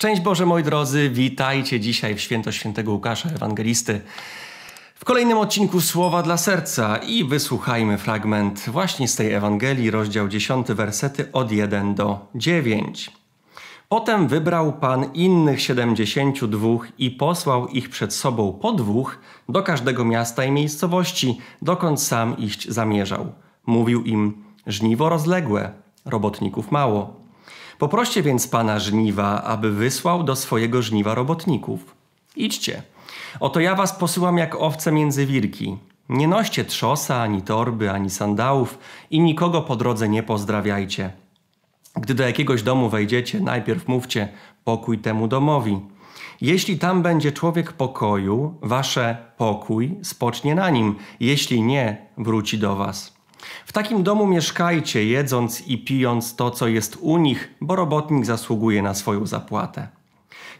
Szczęść Boże, moi drodzy, witajcie dzisiaj w święto świętego Łukasza Ewangelisty. W kolejnym odcinku Słowa dla Serca i wysłuchajmy fragment właśnie z tej Ewangelii, rozdział 10, wersety od 1 do 9. Potem wybrał Pan innych siedemdziesięciu dwóch i posłał ich przed sobą po dwóch do każdego miasta i miejscowości, dokąd sam iść zamierzał. Mówił im, żniwo rozległe, robotników mało. Poproście więc pana żniwa, aby wysłał do swojego żniwa robotników. Idźcie. Oto ja was posyłam jak owce między wilki. Nie noście trzosa, ani torby, ani sandałów i nikogo po drodze nie pozdrawiajcie. Gdy do jakiegoś domu wejdziecie, najpierw mówcie pokój temu domowi. Jeśli tam będzie człowiek pokoju, wasze pokój spocznie na nim, jeśli nie, wróci do was. W takim domu mieszkajcie, jedząc i pijąc to, co jest u nich, bo robotnik zasługuje na swoją zapłatę.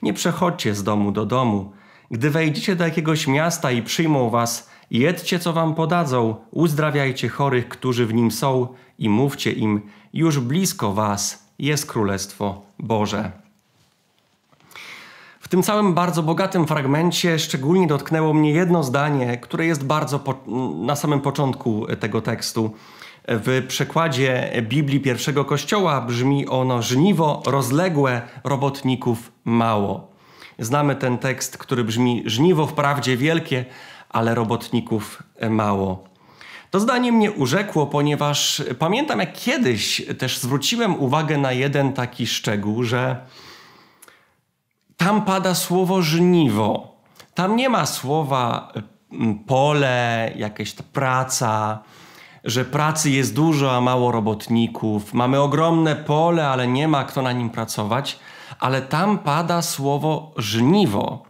Nie przechodźcie z domu do domu. Gdy wejdziecie do jakiegoś miasta i przyjmą was, jedźcie, co wam podadzą, uzdrawiajcie chorych, którzy w nim są i mówcie im, już blisko was jest Królestwo Boże tym całym bardzo bogatym fragmencie szczególnie dotknęło mnie jedno zdanie, które jest bardzo na samym początku tego tekstu. W przekładzie Biblii pierwszego kościoła brzmi ono żniwo rozległe, robotników mało. Znamy ten tekst, który brzmi żniwo wprawdzie wielkie, ale robotników mało. To zdanie mnie urzekło, ponieważ pamiętam, jak kiedyś też zwróciłem uwagę na jeden taki szczegół, że tam pada słowo żniwo. Tam nie ma słowa y, pole, jakaś ta praca, że pracy jest dużo, a mało robotników. Mamy ogromne pole, ale nie ma kto na nim pracować. Ale tam pada słowo żniwo.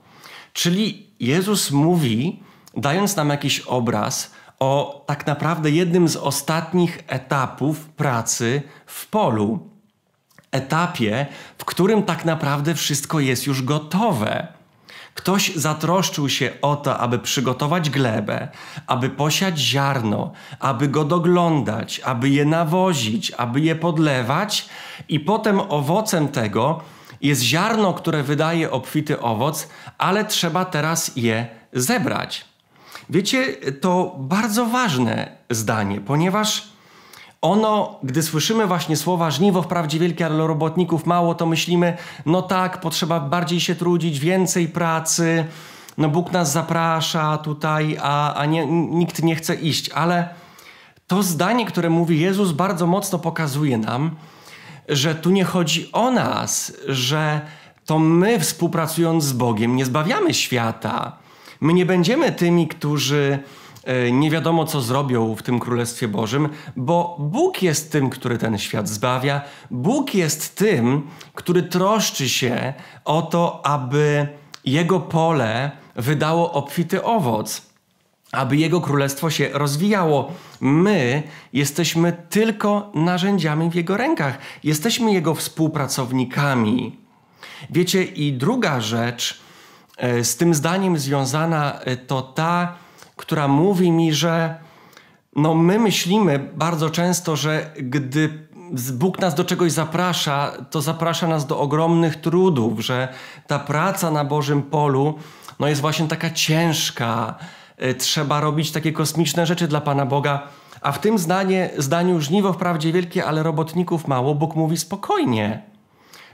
Czyli Jezus mówi, dając nam jakiś obraz, o tak naprawdę jednym z ostatnich etapów pracy w polu etapie, w którym tak naprawdę wszystko jest już gotowe. Ktoś zatroszczył się o to, aby przygotować glebę, aby posiać ziarno, aby go doglądać, aby je nawozić, aby je podlewać, i potem owocem tego jest ziarno, które wydaje obfity owoc, ale trzeba teraz je zebrać. Wiecie, to bardzo ważne zdanie, ponieważ ono, gdy słyszymy właśnie słowa żniwo wprawdzie wielkie, ale robotników mało, to myślimy, no tak, potrzeba bardziej się trudzić, więcej pracy, no Bóg nas zaprasza tutaj, a, a nie, nikt nie chce iść. Ale to zdanie, które mówi Jezus, bardzo mocno pokazuje nam, że tu nie chodzi o nas, że to my współpracując z Bogiem nie zbawiamy świata. My nie będziemy tymi, którzy E, nie wiadomo, co zrobią w tym Królestwie Bożym, bo Bóg jest tym, który ten świat zbawia. Bóg jest tym, który troszczy się o to, aby Jego pole wydało obfity owoc, aby Jego królestwo się rozwijało. My jesteśmy tylko narzędziami w Jego rękach, jesteśmy Jego współpracownikami. Wiecie, i druga rzecz e, z tym zdaniem związana e, to ta, która mówi mi, że no my myślimy bardzo często, że gdy Bóg nas do czegoś zaprasza, to zaprasza nas do ogromnych trudów, że ta praca na Bożym polu no jest właśnie taka ciężka. Y, trzeba robić takie kosmiczne rzeczy dla Pana Boga. A w tym zdanie, zdaniu żniwo wprawdzie wielkie, ale robotników mało, Bóg mówi spokojnie.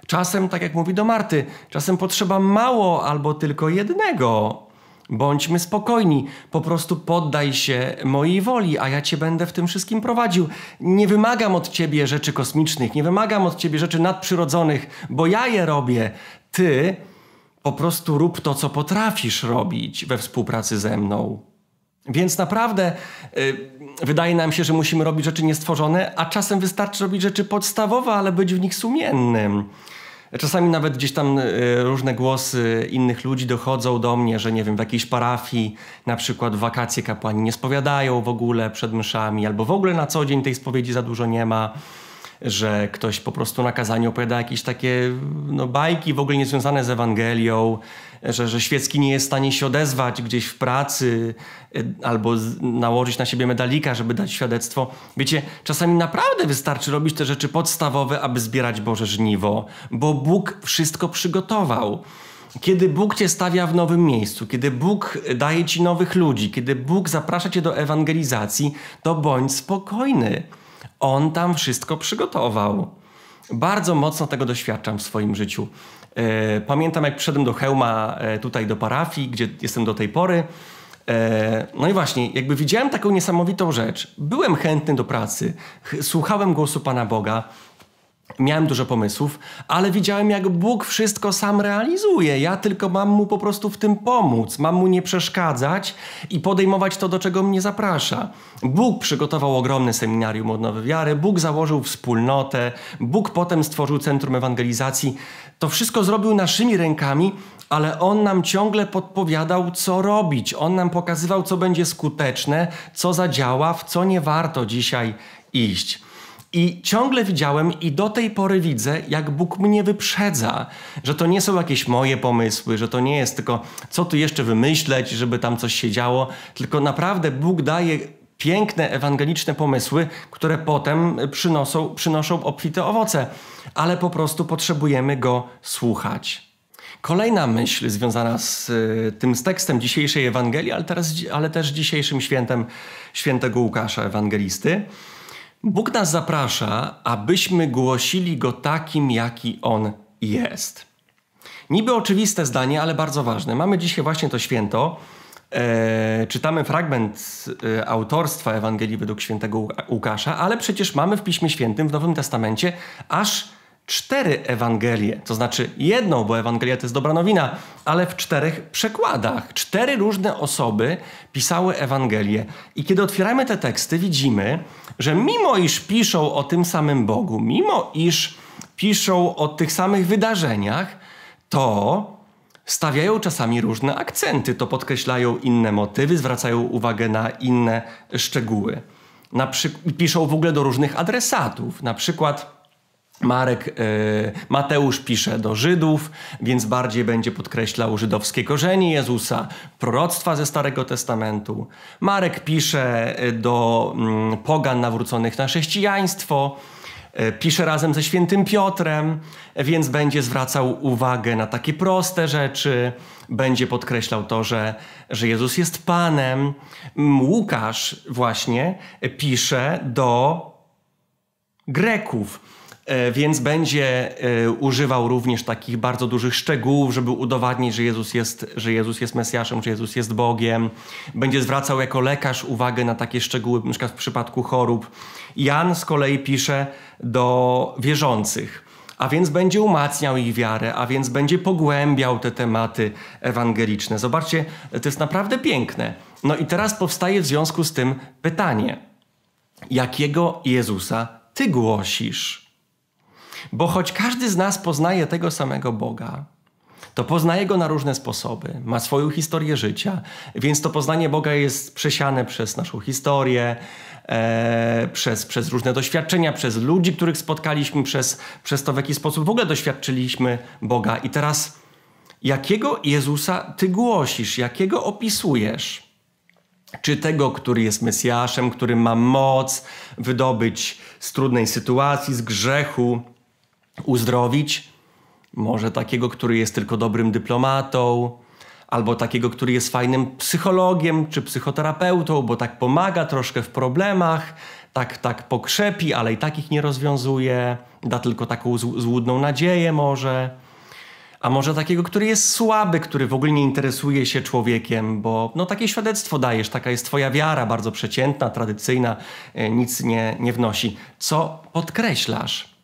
Czasem, tak jak mówi do Marty, czasem potrzeba mało albo tylko jednego. Bądźmy spokojni, po prostu poddaj się mojej woli, a ja cię będę w tym wszystkim prowadził. Nie wymagam od ciebie rzeczy kosmicznych, nie wymagam od ciebie rzeczy nadprzyrodzonych, bo ja je robię. Ty po prostu rób to, co potrafisz robić we współpracy ze mną. Więc naprawdę yy, wydaje nam się, że musimy robić rzeczy niestworzone, a czasem wystarczy robić rzeczy podstawowe, ale być w nich sumiennym. Czasami nawet gdzieś tam e, różne głosy innych ludzi dochodzą do mnie, że nie wiem, w jakiejś parafii na przykład wakacje kapłani nie spowiadają w ogóle przed mszami, albo w ogóle na co dzień tej spowiedzi za dużo nie ma, że ktoś po prostu na kazaniu opowiada jakieś takie no, bajki w ogóle niezwiązane z Ewangelią, że, że świecki nie jest w stanie się odezwać gdzieś w pracy y, albo nałożyć na siebie medalika, żeby dać świadectwo. Wiecie, czasami naprawdę wystarczy robić te rzeczy podstawowe, aby zbierać Boże żniwo, bo Bóg wszystko przygotował. Kiedy Bóg cię stawia w nowym miejscu, kiedy Bóg daje ci nowych ludzi, kiedy Bóg zaprasza cię do ewangelizacji, to bądź spokojny. On tam wszystko przygotował. Bardzo mocno tego doświadczam w swoim życiu. E, pamiętam, jak przyszedłem do Hełma, e, tutaj do parafii, gdzie jestem do tej pory. E, no i właśnie, jakby widziałem taką niesamowitą rzecz. Byłem chętny do pracy, słuchałem głosu Pana Boga, Miałem dużo pomysłów, ale widziałem, jak Bóg wszystko sam realizuje. Ja tylko mam mu po prostu w tym pomóc, mam mu nie przeszkadzać i podejmować to, do czego mnie zaprasza. Bóg przygotował ogromne seminarium odnowy wiary, Bóg założył wspólnotę, Bóg potem stworzył Centrum Ewangelizacji. To wszystko zrobił naszymi rękami, ale On nam ciągle podpowiadał, co robić. On nam pokazywał, co będzie skuteczne, co zadziała, w co nie warto dzisiaj iść. I ciągle widziałem i do tej pory widzę, jak Bóg mnie wyprzedza, że to nie są jakieś moje pomysły, że to nie jest tylko co tu jeszcze wymyśleć, żeby tam coś się działo, tylko naprawdę Bóg daje piękne ewangeliczne pomysły, które potem przynoszą, przynoszą obfite owoce, ale po prostu potrzebujemy go słuchać. Kolejna myśl związana z y, tym z tekstem dzisiejszej Ewangelii, ale, teraz, ale też dzisiejszym świętem świętego Łukasza Ewangelisty – Bóg nas zaprasza, abyśmy głosili Go takim, jaki On jest. Niby oczywiste zdanie, ale bardzo ważne. Mamy dzisiaj właśnie to święto. E, czytamy fragment e, autorstwa Ewangelii według świętego Łukasza, ale przecież mamy w Piśmie Świętym w Nowym Testamencie aż cztery Ewangelie, to znaczy jedną, bo Ewangelia to jest dobra nowina, ale w czterech przekładach. Cztery różne osoby pisały Ewangelię. I kiedy otwieramy te teksty, widzimy, że mimo iż piszą o tym samym Bogu, mimo iż piszą o tych samych wydarzeniach, to stawiają czasami różne akcenty, to podkreślają inne motywy, zwracają uwagę na inne szczegóły. Na przy... Piszą w ogóle do różnych adresatów, na przykład Marek, e, Mateusz pisze do Żydów, więc bardziej będzie podkreślał żydowskie korzenie Jezusa, proroctwa ze Starego Testamentu. Marek pisze e, do mm, pogan nawróconych na chrześcijaństwo, e, pisze razem ze świętym Piotrem, więc będzie zwracał uwagę na takie proste rzeczy, będzie podkreślał to, że, że Jezus jest Panem. Łukasz właśnie pisze do Greków E, więc będzie e, używał również takich bardzo dużych szczegółów, żeby udowadnić, że Jezus, jest, że Jezus jest Mesjaszem, że Jezus jest Bogiem. Będzie zwracał jako lekarz uwagę na takie szczegóły, na w przypadku chorób. Jan z kolei pisze do wierzących a więc będzie umacniał ich wiarę, a więc będzie pogłębiał te tematy ewangeliczne. Zobaczcie, to jest naprawdę piękne. No i teraz powstaje w związku z tym pytanie: jakiego Jezusa ty głosisz? Bo choć każdy z nas poznaje tego samego Boga, to poznaje go na różne sposoby, ma swoją historię życia, więc to poznanie Boga jest przesiane przez naszą historię, e, przez, przez różne doświadczenia, przez ludzi, których spotkaliśmy, przez, przez to, w jaki sposób w ogóle doświadczyliśmy Boga. I teraz, jakiego Jezusa Ty głosisz, jakiego opisujesz? czy tego, który jest Mesjaszem, który ma moc wydobyć z trudnej sytuacji, z grzechu, uzdrowić, może takiego, który jest tylko dobrym dyplomatą, albo takiego, który jest fajnym psychologiem czy psychoterapeutą, bo tak pomaga troszkę w problemach, tak, tak pokrzepi, ale i tak ich nie rozwiązuje, da tylko taką złudną nadzieję może. A może takiego, który jest słaby, który w ogóle nie interesuje się człowiekiem, bo no, takie świadectwo dajesz, taka jest twoja wiara, bardzo przeciętna, tradycyjna, e, nic nie, nie wnosi. Co podkreślasz?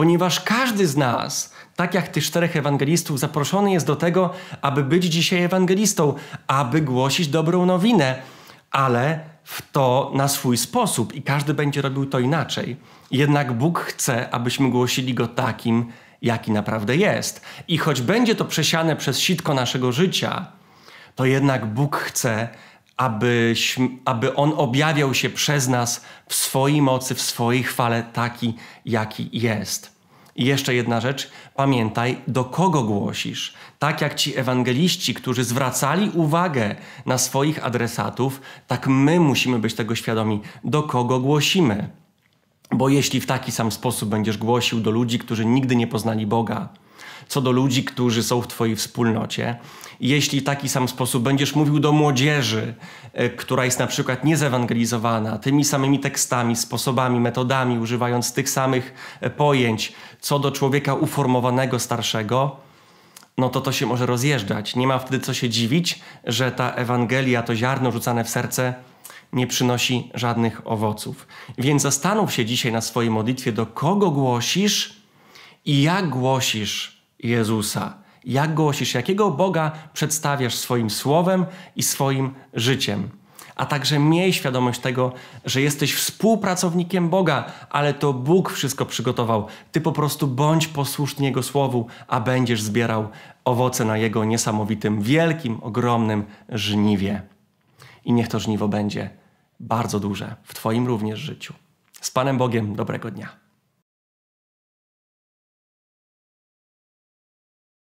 ponieważ każdy z nas, tak jak tych czterech ewangelistów, zaproszony jest do tego, aby być dzisiaj ewangelistą, aby głosić dobrą nowinę, ale w to na swój sposób i każdy będzie robił to inaczej. Jednak Bóg chce, abyśmy głosili go takim, jaki naprawdę jest. I choć będzie to przesiane przez sitko naszego życia, to jednak Bóg chce, aby, aby On objawiał się przez nas w swojej mocy, w swojej chwale, taki, jaki jest. I jeszcze jedna rzecz, pamiętaj, do kogo głosisz. Tak jak ci ewangeliści, którzy zwracali uwagę na swoich adresatów, tak my musimy być tego świadomi, do kogo głosimy. Bo jeśli w taki sam sposób będziesz głosił do ludzi, którzy nigdy nie poznali Boga, co do ludzi, którzy są w Twojej wspólnocie. Jeśli w taki sam sposób będziesz mówił do młodzieży, e, która jest na przykład niezewangelizowana, tymi samymi tekstami, sposobami, metodami, używając tych samych e, pojęć, co do człowieka uformowanego, starszego, no to to się może rozjeżdżać. Nie ma wtedy co się dziwić, że ta Ewangelia, to ziarno rzucane w serce, nie przynosi żadnych owoców. Więc zastanów się dzisiaj na swojej modlitwie, do kogo głosisz i jak głosisz Jezusa? Jak głosisz, jakiego Boga przedstawiasz swoim słowem i swoim życiem? A także miej świadomość tego, że jesteś współpracownikiem Boga, ale to Bóg wszystko przygotował. Ty po prostu bądź posłuszny Jego słowu, a będziesz zbierał owoce na Jego niesamowitym, wielkim, ogromnym żniwie. I niech to żniwo będzie bardzo duże w Twoim również życiu. Z Panem Bogiem dobrego dnia.